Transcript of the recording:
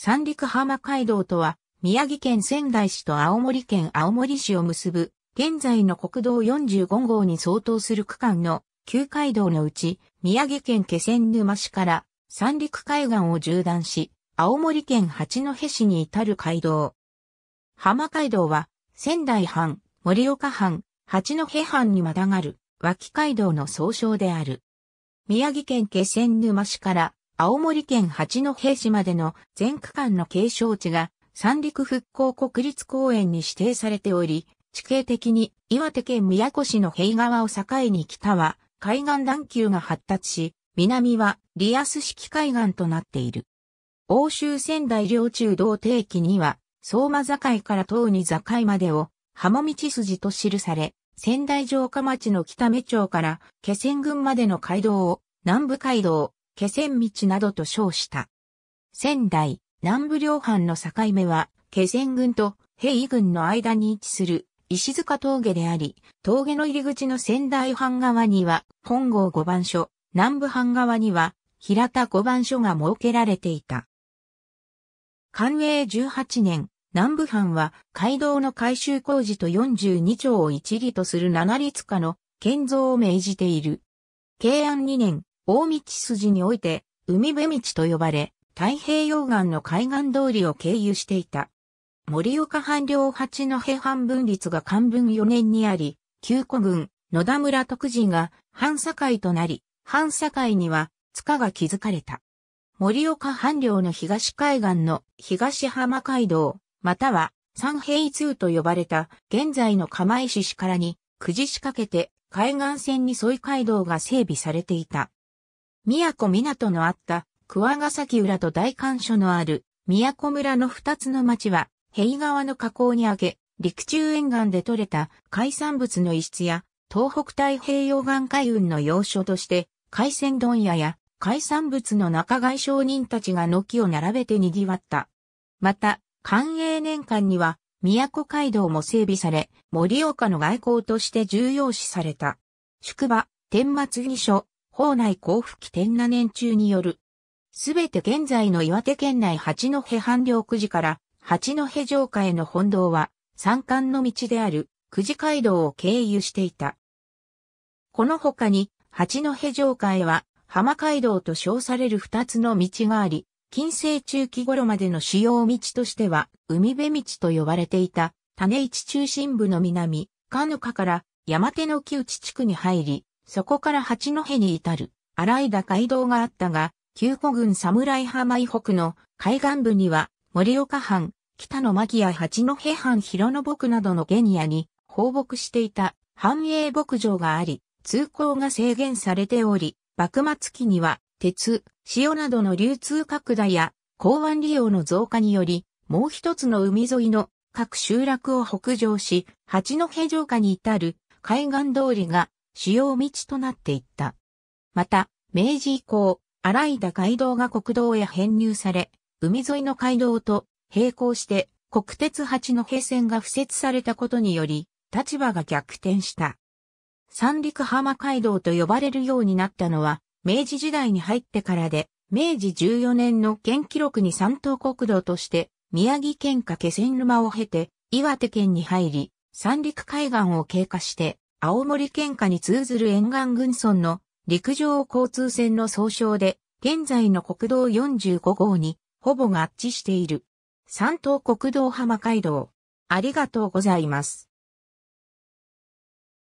三陸浜街道とは、宮城県仙台市と青森県青森市を結ぶ、現在の国道45号に相当する区間の旧街道のうち、宮城県気仙沼市から三陸海岸を縦断し、青森県八戸市に至る街道。浜街道は、仙台藩、盛岡藩、八戸藩にまたがる、脇街道の総称である。宮城県気仙沼市から青森県八戸市までの全区間の継承地が三陸復興国立公園に指定されており、地形的に岩手県宮古市の平川を境に北は海岸段丘が発達し、南はリアス式海岸となっている。欧州仙台領中道定期には、相馬境から東に境までを浜道筋と記され、仙台城下町の北目町から気仙群までの街道を南部街道、気仙道などと称した。仙台、南部両藩の境目は、気仙郡と平井軍の間に位置する石塚峠であり、峠の入り口の仙台藩側には本郷五番所、南部藩側には平田五番所が設けられていた。官営18年、南部藩は街道の改修工事と42条を一理とする七律化の建造を命じている。慶安2年、大道筋において、海辺道と呼ばれ、太平洋岸の海岸通りを経由していた。森岡藩領八の平藩分立が漢文四年にあり、旧古軍、野田村徳次が藩境となり、藩境には塚が築かれた。森岡藩領の東海岸の東浜街道、または三平通と呼ばれた現在の釜石市からに、九時仕掛けて海岸線に沿い街道が整備されていた。宮古港のあった桑ヶ崎浦と大干所のある宮古村の二つの町は、平川の河口に上げ、陸中沿岸で採れた海産物の一室や、東北太平洋岸海運の要所として、海鮮問屋や海産物の中外商人たちが軒を並べて賑わった。また、寛永年間には、宮古街道も整備され、盛岡の外交として重要視された。宿場、天末義所、校内交付期天那年中による。すべて現在の岩手県内八戸半領九時から八戸城下への本堂は山間の道である九時街道を経由していた。この他に八戸城下へは浜街道と称される二つの道があり、近世中期頃までの主要道としては海辺道と呼ばれていた種市中心部の南、カヌカから山手の木内地区に入り、そこから八戸に至る、荒井田街道があったが、旧古郡侍浜以北の海岸部には、森岡藩、北野牧や八戸藩広野牧などの原野に放牧していた繁栄牧場があり、通行が制限されており、幕末期には鉄、塩などの流通拡大や港湾利用の増加により、もう一つの海沿いの各集落を北上し、八戸城下に至る海岸通りが主要道となっていった。また、明治以降、荒井田街道が国道へ編入され、海沿いの街道と並行して国鉄八の平線が付設されたことにより、立場が逆転した。三陸浜街道と呼ばれるようになったのは、明治時代に入ってからで、明治14年の県記録に三島国道として、宮城県下気仙沼を経て、岩手県に入り、三陸海岸を経過して、青森県下に通ずる沿岸軍村の陸上交通線の総称で、現在の国道45号にほぼ合致している。山東国道浜街道。ありがとうございます。